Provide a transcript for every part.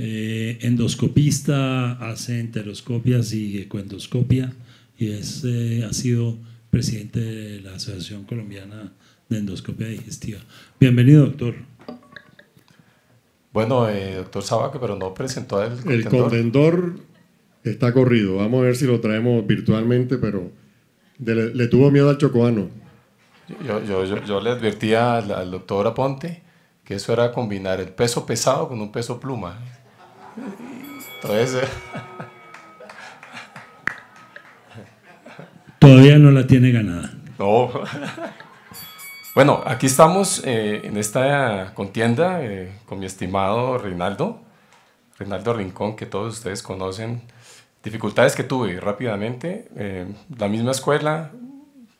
Eh, endoscopista, hace enteroscopias y ecuendoscopia... y es, eh, ha sido presidente de la Asociación Colombiana de Endoscopia Digestiva. Bienvenido, doctor. Bueno, eh, doctor Sabaque, pero no presentó el contendor. El contendor está corrido. Vamos a ver si lo traemos virtualmente, pero le, tuvo miedo al chocoano. Yo, le advertía al doctor Aponte que eso era combinar el peso pesado con un peso pluma. Todavía no la tiene ganada. No. Bueno, aquí estamos eh, en esta contienda eh, con mi estimado Reinaldo, Reinaldo Rincón, que todos ustedes conocen. Dificultades que tuve rápidamente, eh, la misma escuela,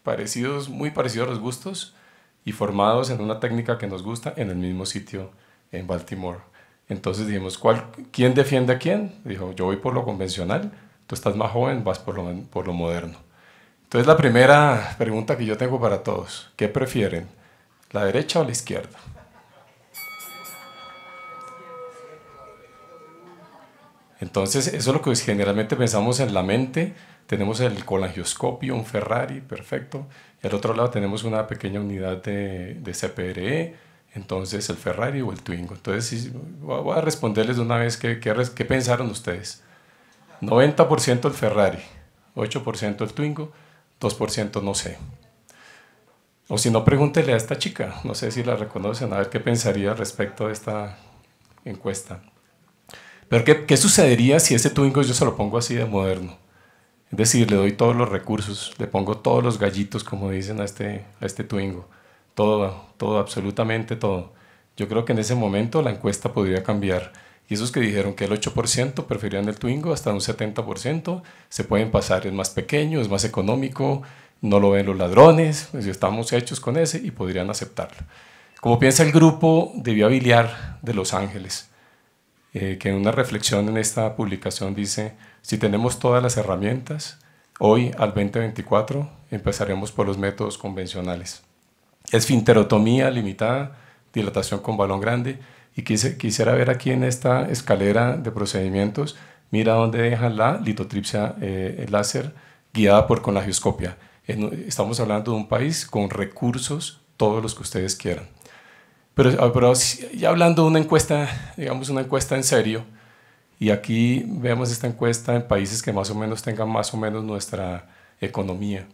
parecidos, muy parecidos los gustos y formados en una técnica que nos gusta en el mismo sitio en Baltimore. Entonces dijimos, ¿quién defiende a quién? Dijo, yo voy por lo convencional, tú estás más joven, vas por lo, por lo moderno. Entonces la primera pregunta que yo tengo para todos, ¿qué prefieren? ¿La derecha o la izquierda? Entonces, eso es lo que generalmente pensamos en la mente. Tenemos el colangioscopio, un Ferrari, perfecto. Y al otro lado tenemos una pequeña unidad de, de CPRE, entonces el Ferrari o el Twingo. Entonces, voy a responderles de una vez qué, qué, pensaron ustedes. 90% el Ferrari, 8% el Twingo, 2% no sé. O si no, pregúntele a esta chica, no sé si la reconocen, a ver qué pensaría respecto a esta encuesta. Pero ¿qué, sucedería si ese Twingo yo se lo pongo así de moderno? Es decir, le doy todos los recursos, le pongo todos los gallitos, como dicen a este, a este Twingo todo, todo, absolutamente todo. Yo creo que en ese momento la encuesta podría cambiar. Y esos que dijeron que el 8% preferían el Twingo hasta un 70%, se pueden pasar, es más pequeño, es más económico, no lo ven los ladrones, pues estamos hechos con ese y podrían aceptarlo. Como piensa el grupo de Biliar de Los Ángeles, eh, que en una reflexión en esta publicación dice, si tenemos todas las herramientas, hoy al 2024 empezaremos por los métodos convencionales esfinterotomía limitada, dilatación con balón grande. Y quisiera ver aquí en esta escalera de procedimientos, mira dónde deja la litotripsia eh, láser guiada por colagioscopia. Estamos hablando de un país con recursos, todos los que ustedes quieran. Pero, ah, pero, ya hablando de una encuesta, digamos una encuesta en serio, y aquí vemos esta encuesta en países que más o menos tengan más o menos nuestra economía.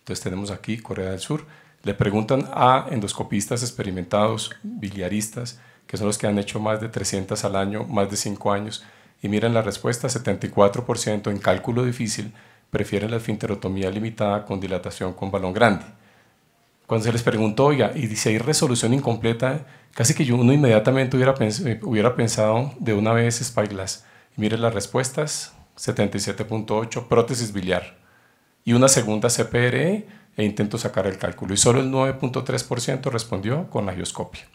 Entonces tenemos aquí Corea del Sur, le preguntan a endoscopistas experimentados, biliaristas, que son los que han hecho más de 300 al año, más de 5 años, y miren la respuesta, 74% en cálculo difícil prefieren la finterotomía limitada con dilatación con balón grande. Cuando se les preguntó, oiga, y si hay resolución incompleta, casi que yo uno inmediatamente hubiera, eh, hubiera pensado de una vez Spyglass. Y miren las respuestas, 77.8, prótesis biliar. Y una segunda CPRE, e intento sacar el cálculo. Y solo el 9.3% respondió con la geoscopia.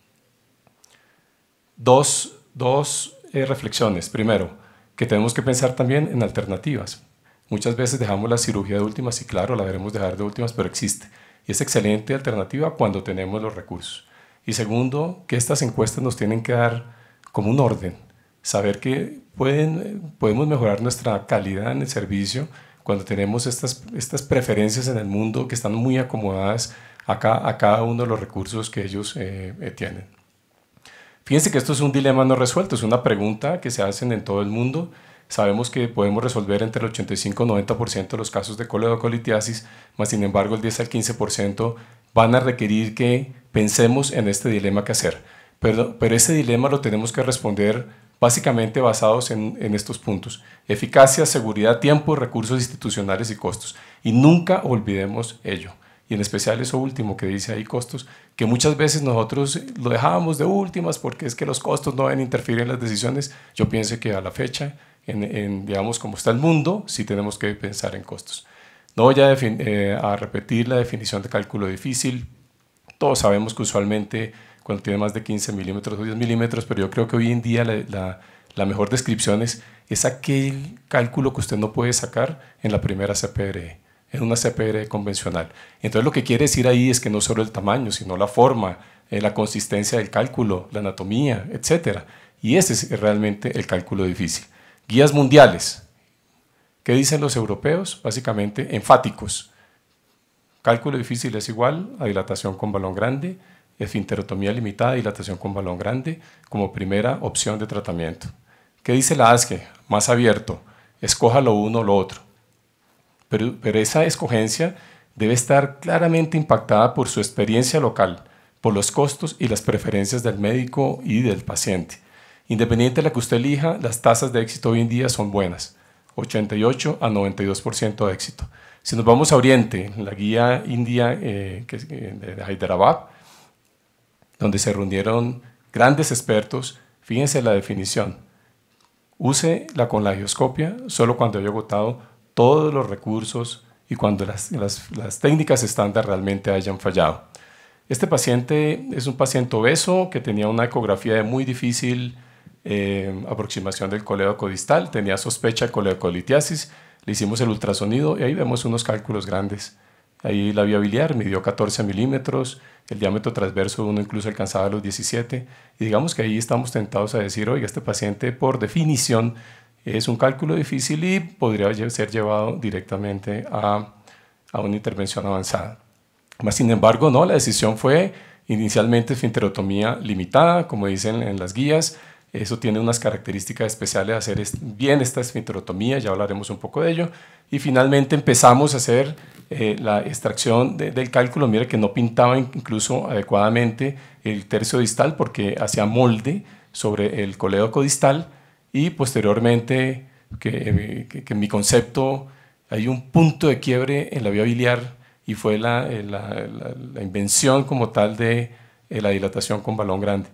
Dos, eh, reflexiones. Primero, que tenemos que pensar también en alternativas. Muchas veces dejamos la cirugía de últimas y claro, la veremos dejar de últimas, pero existe. Y es excelente alternativa cuando tenemos los recursos. Y segundo, que estas encuestas nos tienen que dar como un orden, saber que pueden, eh, podemos mejorar nuestra calidad en el servicio cuando tenemos estas, estas preferencias en el mundo que están muy acomodadas a, a cada uno de los recursos que ellos eh, eh, tienen. Fíjense que esto es un dilema no resuelto, es una pregunta que se hacen en todo el mundo. Sabemos que podemos resolver entre el 85 y 90% de los casos de coledocolitiasis, más sin embargo el 10 al 15% van a requerir que pensemos en este dilema que hacer. Pero, pero ese dilema lo tenemos que responder básicamente basados en, estos puntos. Eficacia, seguridad, tiempo, recursos institucionales y costos. Y nunca olvidemos ello. Y en especial eso último que dice ahí costos, que muchas veces nosotros lo dejábamos de últimas porque es que los costos no deben interferir en las decisiones. Yo pienso que a la fecha, en, digamos, como está el mundo, sí tenemos que pensar en costos. No voy a eh, repetir la definición de cálculo difícil. Todos sabemos que usualmente cuando tiene más de 15 milímetros o 10 milímetros, pero yo creo que hoy en día la, mejor descripción es, es, aquel cálculo que usted no puede sacar en la primera CPR, e, en una CPR e convencional. Entonces lo que quiere decir ahí es que no solo el tamaño, sino la forma, eh, la consistencia del cálculo, la anatomía, etc. Y ese es realmente el cálculo difícil. Guías mundiales. ¿Qué dicen los europeos? Básicamente enfáticos. Cálculo difícil es igual a dilatación con balón grande, esfinterotomía limitada y dilatación con balón grande como primera opción de tratamiento. ¿Qué dice la ASCE? Más abierto, escoja lo uno o lo otro. Pero, esa escogencia debe estar claramente impactada por su experiencia local, por los costos y las preferencias del médico y del paciente. Independiente de la que usted elija, las tasas de éxito hoy en día son buenas, 88 a 92% de éxito. Si nos vamos a Oriente, la guía india eh, que, eh, de Hyderabad, donde se reunieron grandes expertos. Fíjense la definición. Use la colagioscopia solo cuando haya agotado todos los recursos y cuando las, técnicas estándar realmente hayan fallado. Este paciente es un paciente obeso que tenía una ecografía de muy difícil eh, aproximación del coleocodistal, tenía sospecha de coleocolitiasis, le hicimos el ultrasonido y ahí vemos unos cálculos grandes. Ahí la viabilidad midió 14 milímetros, el diámetro transverso uno incluso alcanzaba los 17. Y digamos que ahí estamos tentados a decir, oiga, este paciente por definición es un cálculo difícil y podría ser llevado directamente a, una intervención avanzada. sin embargo, no, la decisión fue inicialmente finterotomía limitada, como dicen en las guías, eso tiene unas características especiales, hacer bien esta esfinterotomía. ya hablaremos un poco de ello. Y finalmente empezamos a hacer eh, la extracción del cálculo. Mire que no pintaba incluso adecuadamente el tercio distal porque hacía molde sobre el colédoco distal y posteriormente eh, que, en mi concepto, hay un punto de quiebre en la vía biliar y fue la eh, invención como tal de la dilatación con balón grande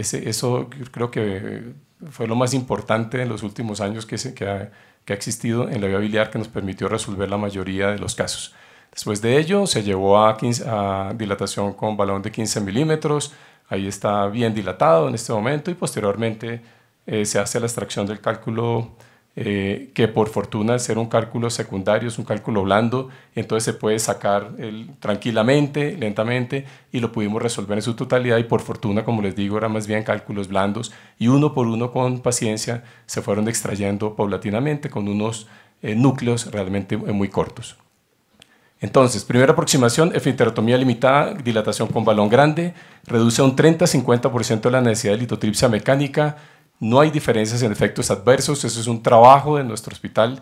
eso creo que fue lo más importante en los últimos años que, ha, existido en la vía biliar que nos permitió resolver la mayoría de los casos. Después de ello se llevó a, a dilatación con balón de 15 milímetros, ahí está bien dilatado en este momento y posteriormente eh, se hace la extracción del cálculo eh, que por fortuna al ser un cálculo secundario es un cálculo blando, entonces se puede sacar tranquilamente, lentamente, y lo pudimos resolver en su totalidad y por fortuna, como les digo, eran más bien cálculos blandos y uno por uno con paciencia se fueron extrayendo paulatinamente con unos eh, núcleos realmente muy cortos. Entonces, primera aproximación, efiterotomía limitada, dilatación con balón grande, reduce a un 30-50% la necesidad de litotripsia mecánica, no hay diferencias en efectos adversos, eso es un trabajo de nuestro hospital,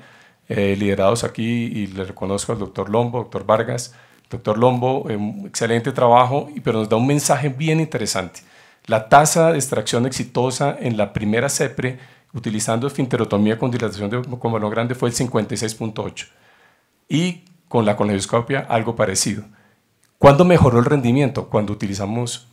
eh, liderados aquí, y le reconozco al doctor Lombo, doctor Vargas, doctor Lombo, eh, excelente trabajo, pero nos da un mensaje bien interesante. La tasa de extracción exitosa en la primera CEPRE, utilizando finterotomía con dilatación de balón grande, fue el 56.8. Y con la colonoscopia, algo parecido. ¿Cuándo mejoró el rendimiento? Cuando utilizamos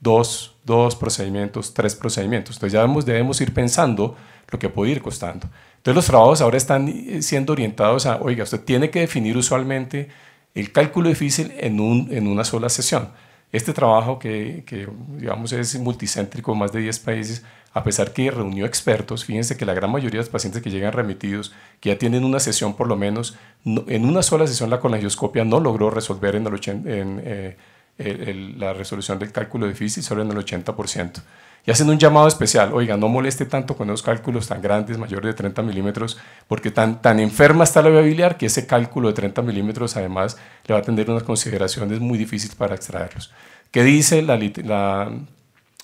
dos, dos procedimientos, tres procedimientos. Entonces ya debemos, ir pensando lo que puede ir costando. Entonces los trabajos ahora están eh, siendo orientados a, oiga, usted tiene que definir usualmente el cálculo difícil en, un, en una sola sesión. Este trabajo que, que, digamos es multicéntrico, más de 10 países, a pesar que reunió expertos, fíjense que la gran mayoría de los pacientes que llegan remitidos, que ya tienen una sesión por lo menos, en una sola sesión la colangioscopia no logró resolver en el, 80, en, eh, la resolución del cálculo difícil solo en el 80%. Y hacen un llamado especial, oiga, no moleste tanto con esos cálculos tan grandes, mayores de 30 milímetros, porque tan, tan enferma está la viabilidad que ese cálculo de 30 milímetros además le va a tener unas consideraciones muy difíciles para extraerlos. ¿Qué dice la,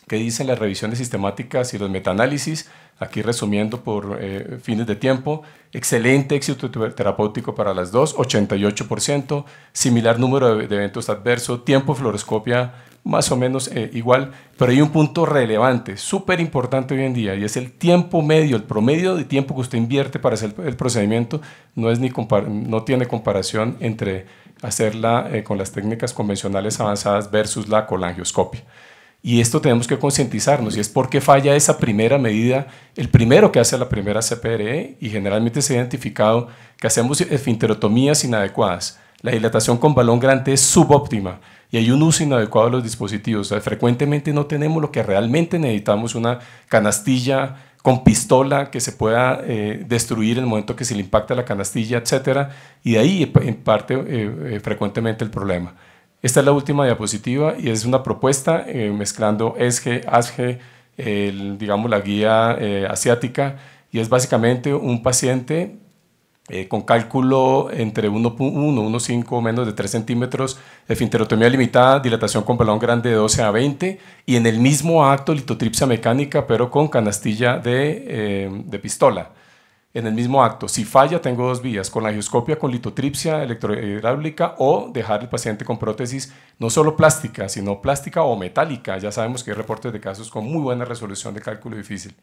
qué dicen las revisiones sistemáticas y los metaanálisis? aquí resumiendo por eh, fines de tiempo, excelente éxito terapéutico para las dos, 88%, similar número de, eventos adversos, tiempo fluoroscopia más o menos eh, igual, pero hay un punto relevante, súper importante hoy en día, y es el tiempo medio, el promedio de tiempo que usted invierte para hacer el, procedimiento, no, no tiene comparación entre hacerla eh, con las técnicas convencionales avanzadas versus la colangioscopia. Y esto tenemos que concientizarnos, y es porque falla esa primera medida, el primero que hace la primera CPRE, y generalmente se ha identificado que hacemos esfinterotomías inadecuadas. La dilatación con balón grande es subóptima y hay un uso inadecuado de los dispositivos. frecuentemente no tenemos lo que realmente necesitamos, una canastilla con pistola que se pueda eh, destruir en el momento que se le impacta la canastilla, etc. Y de ahí en parte eh, eh, frecuentemente el problema. Esta es la última diapositiva y es una propuesta eh, mezclando ESGE, ASGE, digamos la guía eh, asiática, y es básicamente un paciente eh, con cálculo entre 1.1, 1.5, menos de 3 centímetros, finterotomía limitada, dilatación con balón grande de 12 a 20, y en el mismo acto litotripsia mecánica, pero con canastilla de pistola en el mismo acto. Si falla, tengo dos vías, con la angioscopia, con litotripsia electrohidráulica o dejar el paciente con prótesis no solo plástica, sino plástica o metálica. Ya sabemos que hay reportes de casos con muy buena resolución de cálculo difícil.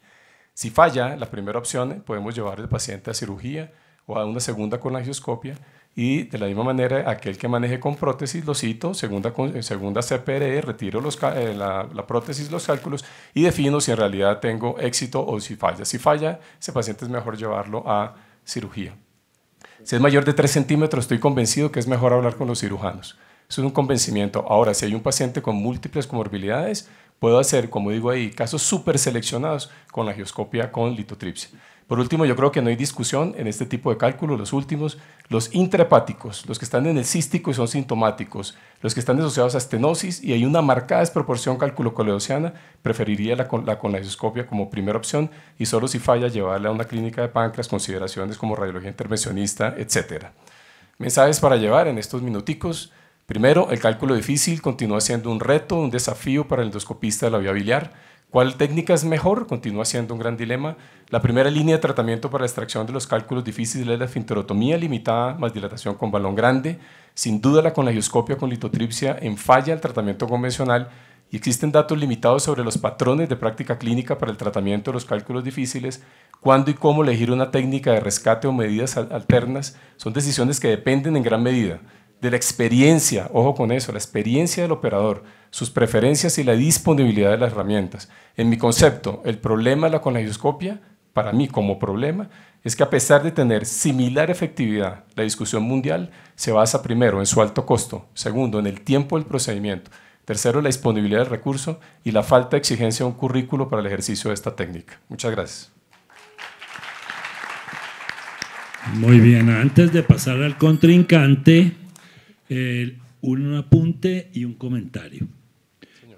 Si falla, la primera opción, podemos llevar el paciente a cirugía o a una segunda con angioscopia y de la misma manera, aquel que maneje con prótesis, lo cito, segunda, eh, segunda CPRE, retiro eh, la, la, prótesis, los cálculos y defino si en realidad tengo éxito o si falla. Si falla, ese paciente es mejor llevarlo a cirugía. Si es mayor de 3 centímetros, estoy convencido que es mejor hablar con los cirujanos. Eso es un convencimiento. Ahora, si hay un paciente con múltiples comorbilidades, puedo hacer, como digo ahí, casos súper seleccionados con la geoscopia con litotripsia. Por último, yo creo que no hay discusión en este tipo de cálculos. Los últimos, los intrahepáticos, los que están en el cístico y son sintomáticos, los que están asociados a estenosis y hay una marcada desproporción coledociana preferiría la con la, con como primera opción y solo si falla llevarle a una clínica de páncreas, consideraciones como radiología intervencionista, etc. Mensajes para llevar en estos minuticos. Primero, el cálculo difícil continúa siendo un reto, un desafío para el endoscopista de la vía biliar. ¿Cuál técnica es mejor? Continúa siendo un gran dilema. La primera línea de tratamiento para la extracción de los cálculos difíciles es la finterotomía limitada más dilatación con balón grande. Sin duda, la lagioscopia con litotripsia en falla el tratamiento convencional y existen datos limitados sobre los patrones de práctica clínica para el tratamiento de los cálculos difíciles, cuándo y cómo elegir una técnica de rescate o medidas alternas, son decisiones que dependen en gran medida de la experiencia, ojo con eso, la experiencia del operador, sus preferencias y la disponibilidad de las herramientas. En mi concepto, el problema de la conaidoscopia, para mí como problema, es que a pesar de tener similar efectividad, la discusión mundial se basa primero en su alto costo, segundo, en el tiempo del procedimiento, tercero, en la disponibilidad del recurso y la falta de exigencia de un currículo para el ejercicio de esta técnica. Muchas gracias. Muy bien, antes de pasar al contrincante, un apunte y un comentario.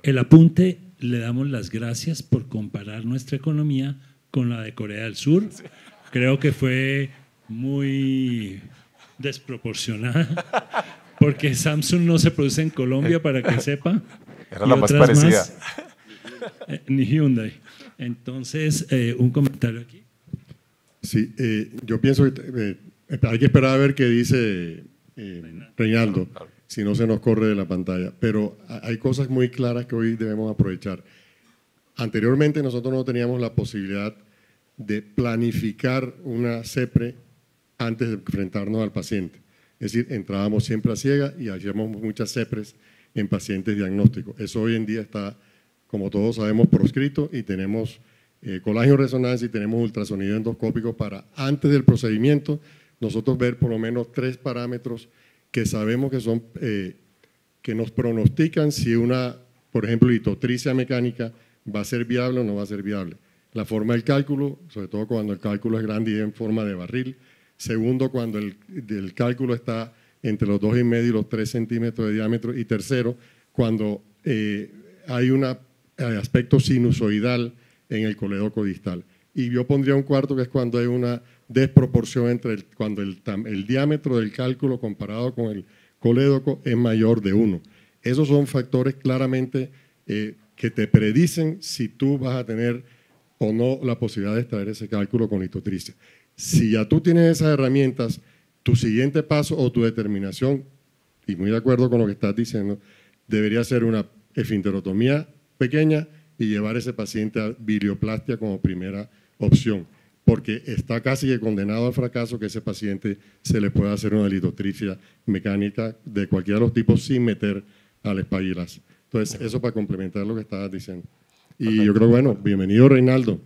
El apunte, le damos las gracias por comparar nuestra economía con la de Corea del Sur. Creo que fue muy desproporcionada, porque Samsung no se produce en Colombia, para que sepa. Era la más parecida. Eh, ni Hyundai. Entonces, eh, un comentario aquí. Sí, eh, yo pienso que hay que esperar a ver qué dice eh, Reinaldo, si no se nos corre de la pantalla. Pero hay cosas muy claras que hoy debemos aprovechar. Anteriormente nosotros no teníamos la posibilidad de planificar una CEPRE antes de enfrentarnos al paciente. Es decir, entrábamos siempre a ciega y hacíamos muchas CEPRES en pacientes diagnósticos. Eso hoy en día está, como todos sabemos, proscrito y tenemos eh, colágeno resonancia y tenemos ultrasonido endoscópico para antes del procedimiento nosotros ver por lo menos tres parámetros que sabemos que son, eh, que nos pronostican si una, por ejemplo, litotricia mecánica va a ser viable o no va a ser viable. La forma del cálculo, sobre todo cuando el cálculo es grande y en forma de barril. Segundo, cuando el, cálculo está entre los dos y medio y los tres centímetros de diámetro. Y tercero, cuando eh, hay un eh, aspecto sinusoidal en el coledoco distal. Y yo pondría un cuarto, que es cuando hay una desproporción entre cuando el, diámetro del cálculo comparado con el colédoco es mayor de uno. Esos son factores claramente eh, que te predicen si tú vas a tener o no la posibilidad de extraer ese cálculo con litotricia. Si ya tú tienes esas herramientas, tu siguiente paso o tu determinación, y muy de acuerdo con lo que estás diciendo, debería ser una efinterotomía pequeña y llevar ese paciente a bilioplastia como primera opción porque está casi que condenado al fracaso que ese paciente se le pueda hacer una litotricia mecánica de cualquiera de los tipos sin meter al espaguilas. Entonces, eso para complementar lo que estabas diciendo. Y yo creo, que, bueno, bienvenido Reinaldo.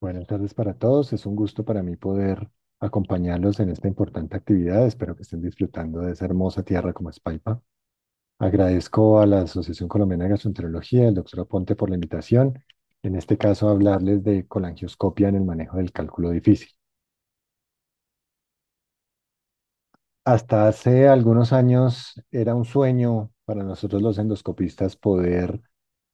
Buenas tardes para todos. Es un gusto para mí poder acompañarlos en esta importante actividad. Espero que estén disfrutando de esa hermosa tierra como es Agradezco a la Asociación Colombiana de Gastroenterología, el doctor Aponte, por la invitación. En este caso, hablarles de colangioscopia en el manejo del cálculo difícil. Hasta hace algunos años era un sueño para nosotros los endoscopistas poder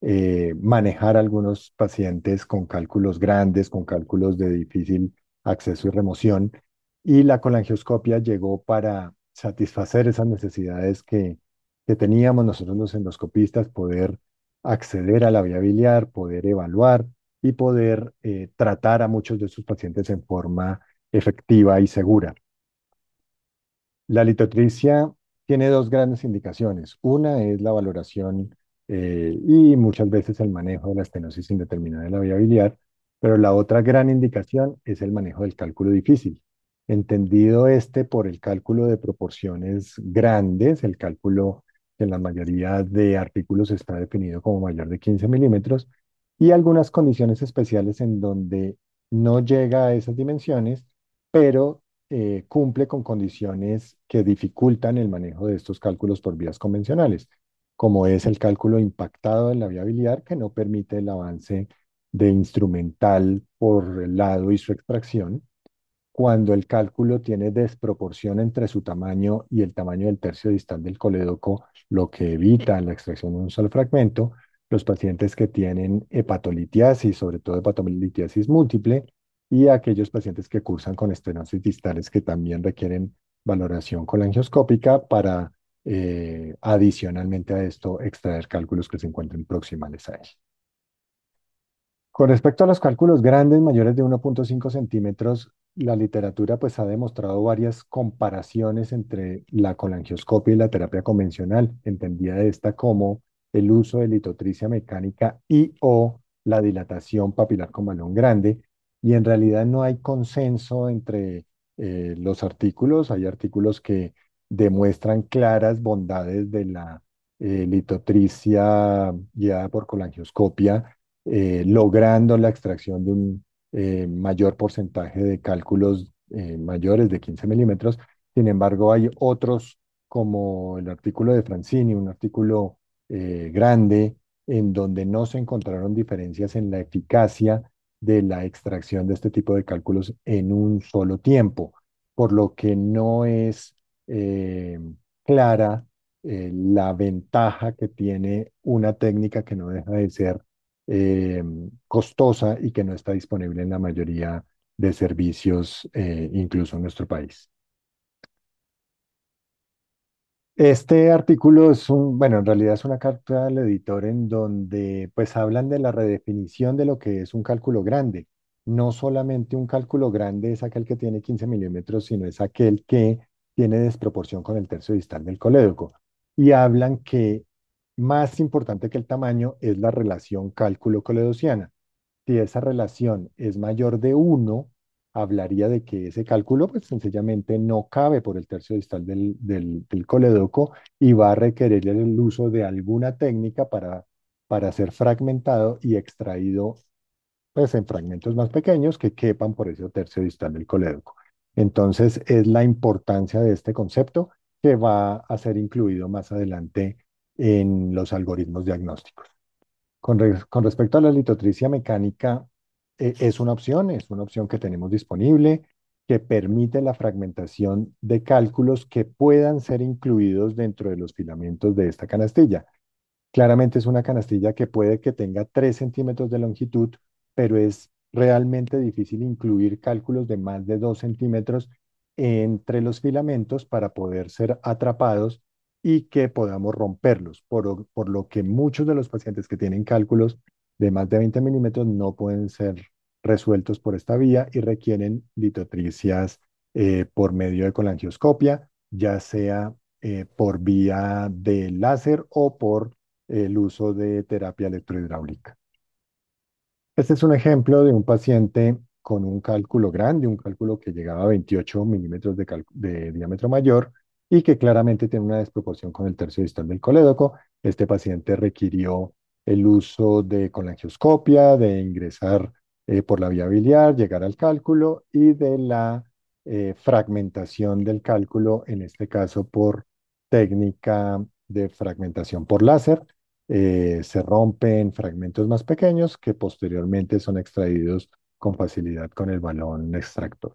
eh, manejar algunos pacientes con cálculos grandes, con cálculos de difícil acceso y remoción. Y la colangioscopia llegó para satisfacer esas necesidades que teníamos nosotros los endoscopistas, poder acceder a la vía biliar, poder evaluar y poder eh, tratar a muchos de sus pacientes en forma efectiva y segura. La litotricia tiene dos grandes indicaciones. Una es la valoración eh, y muchas veces el manejo de la estenosis indeterminada de la vía biliar, pero la otra gran indicación es el manejo del cálculo difícil. Entendido este por el cálculo de proporciones grandes, el cálculo que en la mayoría de artículos está definido como mayor de 15 milímetros, y algunas condiciones especiales en donde no llega a esas dimensiones, pero eh, cumple con condiciones que dificultan el manejo de estos cálculos por vías convencionales, como es el cálculo impactado en la viabilidad que no permite el avance de instrumental por el lado y su extracción, cuando el cálculo tiene desproporción entre su tamaño y el tamaño del tercio distal del colédoco, lo que evita la extracción de un solo fragmento, los pacientes que tienen hepatolitiasis, sobre todo hepatolitiasis múltiple, y aquellos pacientes que cursan con estenosis distales que también requieren valoración colangioscópica para eh, adicionalmente a esto extraer cálculos que se encuentren proximales a él. Con respecto a los cálculos grandes, mayores de 1.5 centímetros, la literatura pues ha demostrado varias comparaciones entre la colangioscopia y la terapia convencional, entendida esta como el uso de litotricia mecánica y o la dilatación papilar con balón grande, y en realidad no hay consenso entre eh, los artículos, hay artículos que demuestran claras bondades de la eh, litotricia guiada por colangioscopia, eh, logrando la extracción de un eh, mayor porcentaje de cálculos eh, mayores de 15 milímetros. Sin embargo, hay otros, como el artículo de Francini, un artículo eh, grande, en donde no se encontraron diferencias en la eficacia de la extracción de este tipo de cálculos en un solo tiempo, por lo que no es clara la ventaja que tiene una técnica que no deja de ser eh, costosa y que no está disponible en la mayoría de servicios, eh, incluso en nuestro país. Este artículo es un, bueno, en realidad es una carta al editor en donde pues hablan de la redefinición de lo que es un cálculo grande. No solamente un cálculo grande es aquel que tiene 15 milímetros, sino es aquel que tiene desproporción con el tercio distal del colédoco. Y hablan que más importante que el tamaño es la relación cálculo-coledosiana. Si esa relación es mayor de 1, hablaría de que ese cálculo pues sencillamente no cabe por el tercio distal del, del, coledoco y va a requerir el uso de alguna técnica para, para ser fragmentado y extraído pues en fragmentos más pequeños que quepan por ese tercio distal del coledoco. Entonces es la importancia de este concepto que va a ser incluido más adelante en los algoritmos diagnósticos. Con, respecto a la litotricia mecánica, e, es una opción, es una opción que tenemos disponible que permite la fragmentación de cálculos que puedan ser incluidos dentro de los filamentos de esta canastilla. Claramente es una canastilla que puede que tenga 3 centímetros de longitud, pero es realmente difícil incluir cálculos de más de 2 centímetros entre los filamentos para poder ser atrapados y que podamos romperlos, por, lo que muchos de los pacientes que tienen cálculos de más de 20 milímetros no pueden ser resueltos por esta vía y requieren litotricias eh, por medio de colangioscopia, ya sea eh, por vía de láser o por el uso de terapia electrohidráulica. Este es un ejemplo de un paciente con un cálculo grande, un cálculo que llegaba a 28 milímetros de diámetro mayor, y que claramente tiene una desproporción con el tercio distal del colédoco. Este paciente requirió el uso de colangioscopia, de ingresar eh, por la vía biliar, llegar al cálculo y de la eh, fragmentación del cálculo, en este caso por técnica de fragmentación por láser. Eh, se rompen fragmentos más pequeños que posteriormente son extraídos con facilidad con el balón extractor.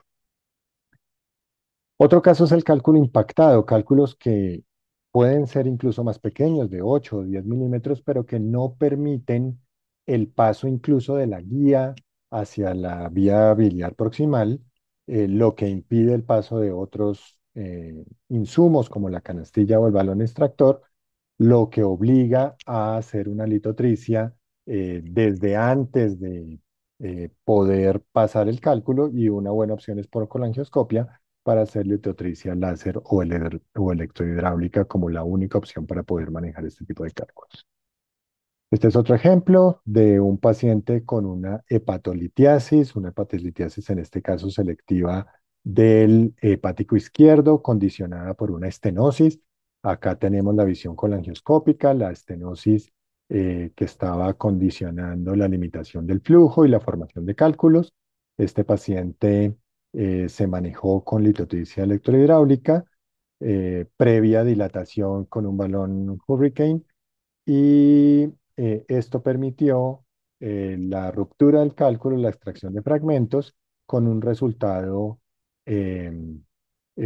Otro caso es el cálculo impactado, cálculos que pueden ser incluso más pequeños, de 8 o 10 milímetros, pero que no permiten el paso incluso de la guía hacia la vía biliar proximal, eh, lo que impide el paso de otros eh, insumos como la canastilla o el balón extractor, lo que obliga a hacer una litotricia eh, desde antes de poder pasar el cálculo y una buena opción es por colangioscopia para hacer litotricia láser o, electrohidráulica como la única opción para poder manejar este tipo de cálculos. Este es otro ejemplo de un paciente con una hepatolitiasis, una hepatolitiasis en este caso selectiva del hepático izquierdo condicionada por una estenosis. Acá tenemos la visión colangioscópica, la estenosis eh, que estaba condicionando la limitación del flujo y la formación de cálculos. Este paciente eh, se manejó con litotricia electrohidráulica, eh, previa dilatación con un balón Hurricane, y eh, esto permitió la ruptura del cálculo, la extracción de fragmentos, con un resultado em,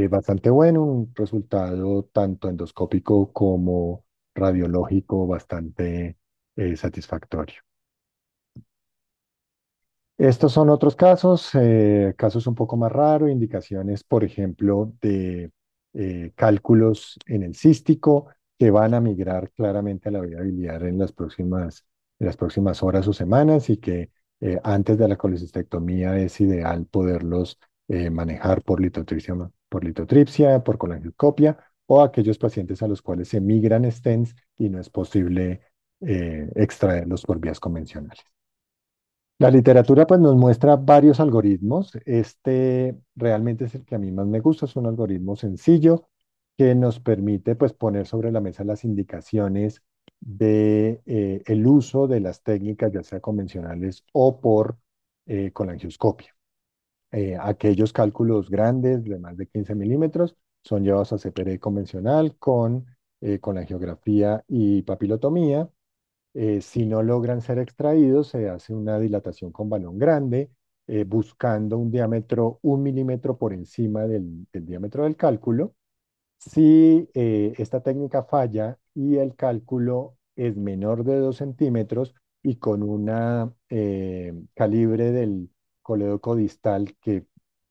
bastante bueno, un resultado tanto endoscópico como radiológico bastante satisfactorio. Estos son otros casos, eh, casos un poco más raros, indicaciones, por ejemplo, de eh, cálculos en el cístico que van a migrar claramente a la viabilidad biliar en las próximas, horas o semanas y que eh, antes de la colecistectomía es ideal poderlos manejar por litotripsia, por litotripsia, por o aquellos pacientes a los cuales se migran stents y no es posible extraerlos por vías convencionales. La literatura pues nos muestra varios algoritmos. Este realmente es el que a mí más me gusta, es un algoritmo sencillo que nos permite pues poner sobre la mesa las indicaciones de eh, el uso de las técnicas ya sea convencionales o por con eh, colangioscopia. Eh, aquellos cálculos grandes de más de 15 milímetros son llevados a CPR convencional con colangiografía y papilotomía eh, si no logran ser extraídos, se hace una dilatación con balón grande, eh, buscando un diámetro un milímetro por encima del, diámetro del cálculo. Si eh, esta técnica falla y el cálculo es menor de 2 centímetros y con un calibre del colédoco distal que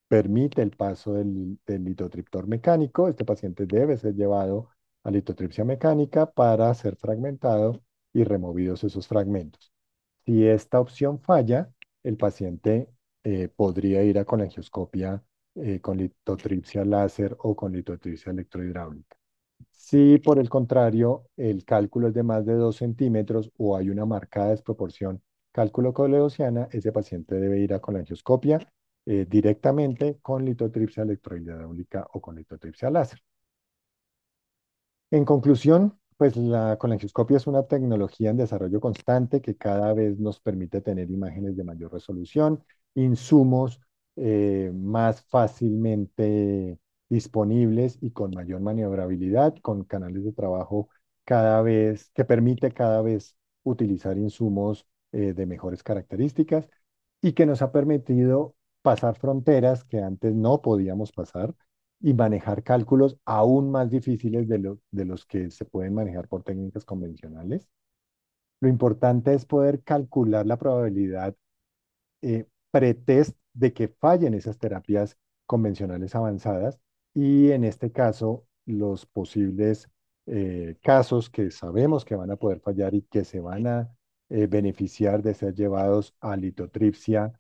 permite el paso del, del litotriptor mecánico, este paciente debe ser llevado a litotripsia mecánica para ser fragmentado y removidos esos fragmentos. Si esta opción falla, el paciente eh, podría ir a con eh, con litotripsia láser o con litotripsia electrohidráulica. Si por el contrario el cálculo es de más de 2 centímetros o hay una marcada desproporción cálculo coleociana, ese paciente debe ir a colangioscopia eh, directamente con litotripsia electrohidráulica o con litotripsia láser. En conclusión, pues la colangioscopia es una tecnología en desarrollo constante que cada vez nos permite tener imágenes de mayor resolución, insumos eh, más fácilmente disponibles y con mayor maniobrabilidad, con canales de trabajo cada vez que permite cada vez utilizar insumos eh, de mejores características y que nos ha permitido pasar fronteras que antes no podíamos pasar y manejar cálculos aún más difíciles de, de los que se pueden manejar por técnicas convencionales. Lo importante es poder calcular la probabilidad eh, pretest de que fallen esas terapias convencionales avanzadas y en este caso los posibles eh, casos que sabemos que van a poder fallar y que se van a eh, beneficiar de ser llevados a litotripsia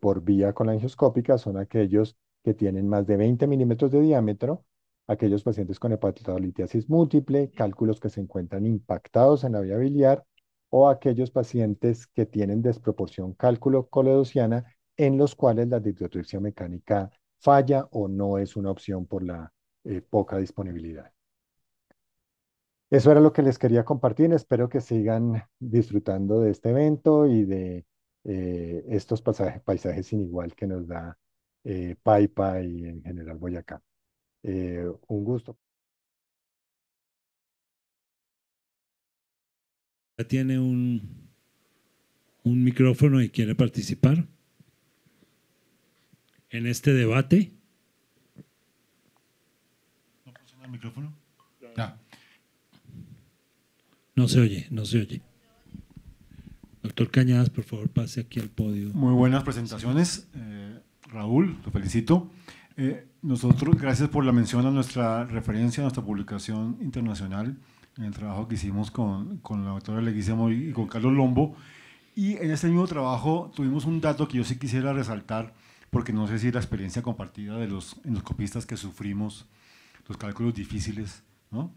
por vía colangioscópica son aquellos que tienen más de 20 milímetros de diámetro, aquellos pacientes con litiasis múltiple, cálculos que se encuentran impactados en la vía biliar o aquellos pacientes que tienen desproporción cálculo coledociana en los cuales la diplotripsia mecánica falla o no es una opción por la eh, poca disponibilidad. Eso era lo que les quería compartir. Espero que sigan disfrutando de este evento y de eh, estos paisajes sin igual que nos da eh, Pai y en general voy acá. Eh, un gusto. Tiene un, un micrófono y quiere participar en este debate. ¿No funciona se oye, no se oye. Doctor Cañadas, por favor, pase aquí al podio. Muy buenas presentaciones. Eh, Raúl, lo felicito. Eh, nosotros, gracias por la mención a nuestra referencia, a nuestra publicación internacional, en el trabajo que hicimos con, con la doctora Leguizamo y con Carlos Lombo. Y en este mismo trabajo tuvimos un dato que yo sí quisiera resaltar, porque no sé si la experiencia compartida de los copistas que sufrimos, los cálculos difíciles, ¿no?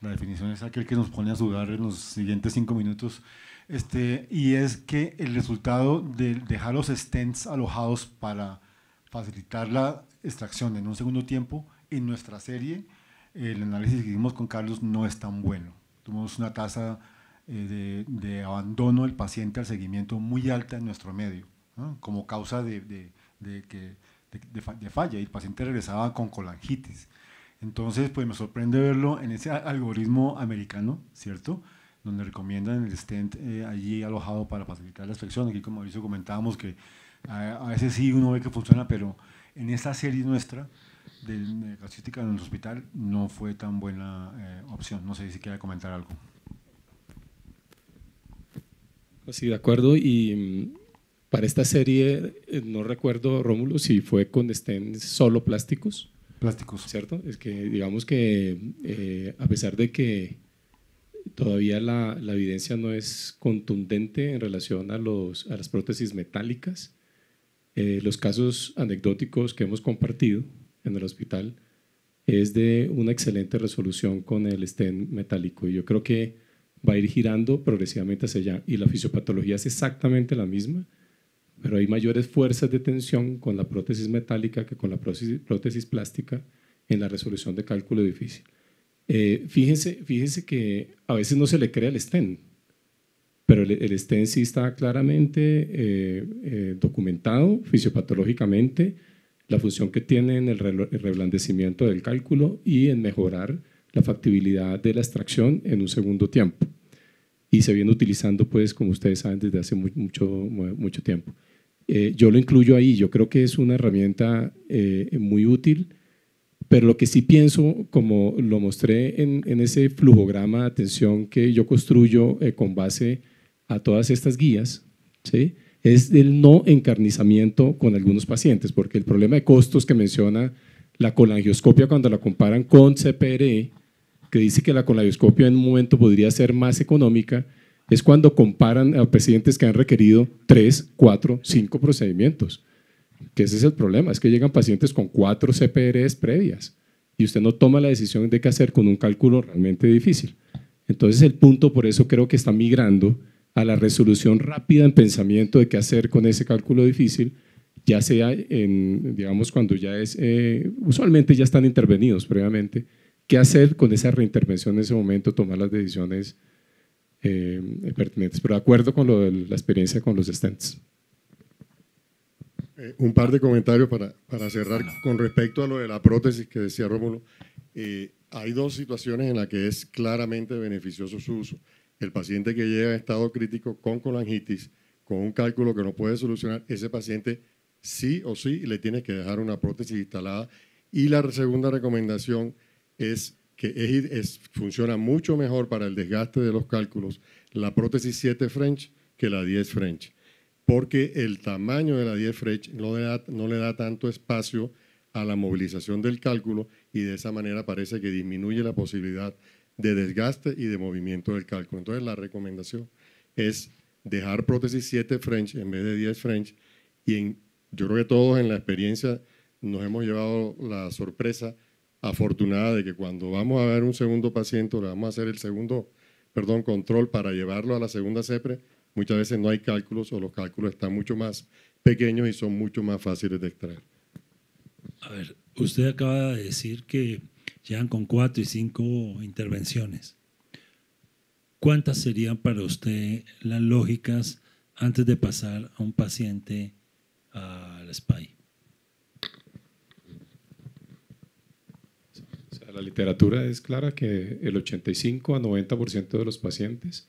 La definición es aquel que nos pone a sudar en los siguientes cinco minutos. Este, y es que el resultado de dejar los stents alojados para facilitar la extracción en un segundo tiempo, en nuestra serie el análisis que hicimos con Carlos no es tan bueno. Tuvimos una tasa eh, de, abandono del paciente al seguimiento muy alta en nuestro medio, como causa de, de, de, falla, y el paciente regresaba con colangitis. Entonces, pues me sorprende verlo en ese algoritmo americano, ¿cierto? Donde recomiendan el stent eh, allí alojado para facilitar la extracción. Aquí, como habíamos comentábamos, que a, veces sí uno ve que funciona, pero en esta serie nuestra de, clasística en el hospital no fue tan buena eh, opción. No sé si quiere comentar algo. Pues sí, de acuerdo. Y mm, para esta serie, eh, no recuerdo, Rómulo, si fue con estén solo plásticos. Plásticos. ¿Cierto? Es que digamos que eh, a pesar de que todavía la, evidencia no es contundente en relación a, los, a las prótesis metálicas, eh, los casos anecdóticos que hemos compartido en el hospital es de una excelente resolución con el estén metálico y yo creo que va a ir girando progresivamente hacia allá y la fisiopatología es exactamente la misma, pero hay mayores fuerzas de tensión con la prótesis metálica que con la prótesis, plástica en la resolución de cálculo difícil. Eh, fíjense, fíjense que a veces no se le crea el estén, pero el, el sí está claramente eh, eh, documentado fisiopatológicamente, la función que tiene en el, reblandecimiento del cálculo y en mejorar la factibilidad de la extracción en un segundo tiempo. Y se viene utilizando, pues, como ustedes saben, desde hace mucho, mucho tiempo. Eh, yo lo incluyo ahí, yo creo que es una herramienta muy útil, pero lo que sí pienso, como lo mostré en, ese flujograma de atención que yo construyo con base a todas estas guías, ¿sí? es el no encarnizamiento con algunos pacientes, porque el problema de costos que menciona la colangioscopia cuando la comparan con CPRE, que dice que la colangioscopia en un momento podría ser más económica, es cuando comparan a pacientes que han requerido tres, cuatro, cinco procedimientos. Que ese es el problema, es que llegan pacientes con cuatro CPREs previas y usted no toma la decisión de qué hacer con un cálculo realmente difícil. Entonces el punto por eso creo que está migrando a la resolución rápida en pensamiento de qué hacer con ese cálculo difícil, ya sea en, digamos, cuando ya es, eh, usualmente ya están intervenidos previamente, qué hacer con esa reintervención en ese momento, tomar las decisiones eh, pertinentes. Pero de acuerdo con lo de la experiencia con los stents. Eh, un par de comentarios para, para, cerrar con respecto a lo de la prótesis que decía Rómulo. hay dos situaciones en las que es claramente beneficioso su uso. El paciente que llega en estado crítico con colangitis, con un cálculo que no puede solucionar, ese paciente sí o sí le tiene que dejar una prótesis instalada. Y la segunda recomendación es que funciona mucho mejor para el desgaste de los cálculos la prótesis 7 French que la 10 French, porque el tamaño de la 10 French no le da, no le da tanto espacio a la movilización del cálculo y de esa manera parece que disminuye la posibilidad de desgaste y de movimiento del cálculo. Entonces la recomendación es dejar prótesis 7 French en vez de 10 French y en, yo creo que todos en la experiencia nos hemos llevado la sorpresa afortunada de que cuando vamos a ver un segundo paciente le vamos a hacer el segundo, perdón, control para llevarlo a la segunda CEPRE, muchas veces no hay cálculos o los cálculos están mucho más pequeños y son mucho más fáciles de extraer. A ver, usted acaba de decir que llegan con cuatro y cinco intervenciones. ¿Cuántas serían para usted las lógicas antes de pasar a un paciente al SPI? la literatura es clara que el 85 a 90% de los pacientes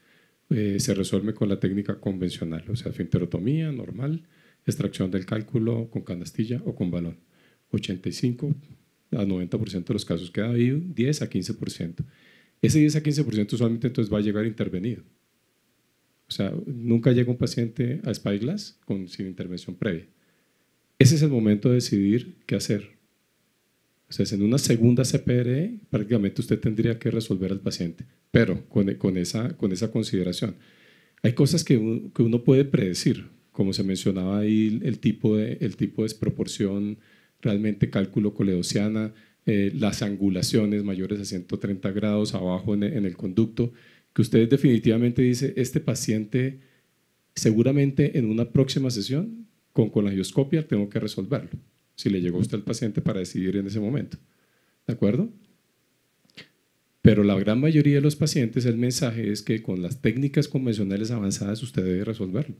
eh, se resuelve con la técnica convencional, o sea, finterotomía normal, extracción del cálculo con canastilla o con balón. 85 a 90% de los casos que ha habido, 10 a 15%. Ese 10 a 15% usualmente entonces va a llegar intervenido. O sea, nunca llega un paciente a Spyglass con, sin intervención previa. Ese es el momento de decidir qué hacer. O sea, en una segunda CPRE prácticamente usted tendría que resolver al paciente, pero con, con esa, con esa consideración. Hay cosas que uno, que uno puede predecir, como se mencionaba ahí, el tipo de, el tipo de desproporción, realmente cálculo coleociana, eh, las angulaciones mayores a 130 grados abajo en, el conducto, que usted definitivamente dice, este paciente seguramente en una próxima sesión con colangioscopia tengo que resolverlo, si le llegó a usted el paciente para decidir en ese momento. ¿De acuerdo? Pero la gran mayoría de los pacientes el mensaje es que con las técnicas convencionales avanzadas usted debe resolverlo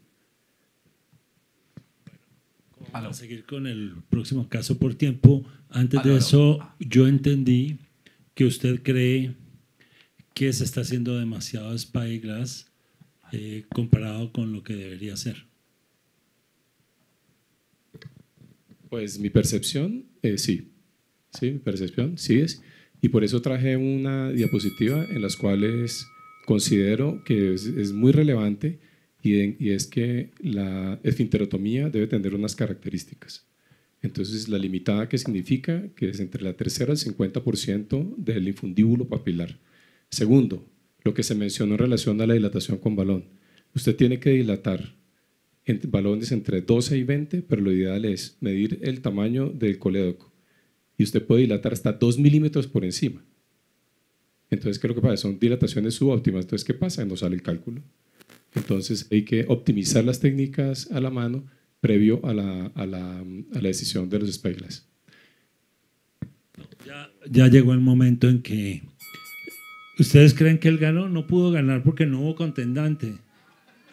seguir con el próximo caso por tiempo. Antes ah, de eso, yo entendí que usted cree que se está haciendo demasiado spyglass eh, comparado con lo que debería ser. Pues mi percepción, eh, sí. Sí, mi percepción, sí es. Y por eso traje una diapositiva en las cuales considero que es muy relevante y, es que la esfinterotomía debe tener unas características. Entonces, la limitada que significa que es entre la tercera y el 50% del infundíbulo papilar. Segundo, lo que se mencionó en relación a la dilatación con balón. Usted tiene que dilatar en balones entre 12 y 20, pero lo ideal es medir el tamaño del colédoco. Y usted puede dilatar hasta 2 milímetros por encima. Entonces, ¿qué es lo que pasa? Son dilataciones subóptimas. Entonces, ¿qué pasa? No sale el cálculo. Entonces hay que optimizar las técnicas a la mano previo a la, decisión de los spyglass. Ya, ya llegó el momento en que ustedes creen que el ganó, no pudo ganar porque no hubo contendante.